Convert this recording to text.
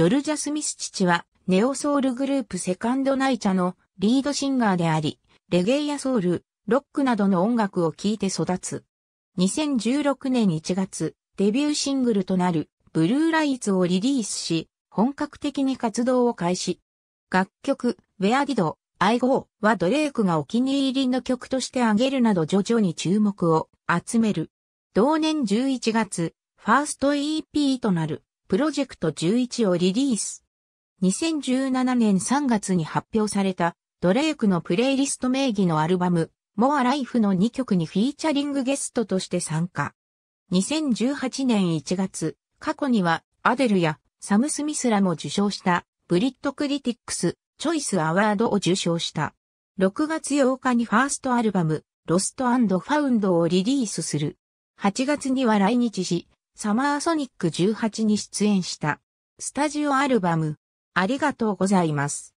ジョルジャ・スミス父は、ネオソウルグループセカンドナイチャのリードシンガーであり、レゲエやソウル、ロックなどの音楽を聴いて育つ。2016年1月、デビューシングルとなる、ブルーライツをリリースし、本格的に活動を開始。楽曲、Where Did I Go はドレイクがお気に入りの曲として挙げるなど徐々に注目を集める。同年11月、ファースト EP となるプロジェクト11をリリース。2017年3月に発表されたドレイクのプレイリスト名義のアルバム、モアライフの2曲にフィーチャリングゲストとして参加。2018年1月、過去にはアデルやサム・スミスらも受賞したブリッド・クリティックス・チョイス・アワードを受賞した。6月8日にファーストアルバム、ロストファウンドをリリースする。8月には来日し、サマーソニック18に出演した、スタジオアルバム、ありがとうございます。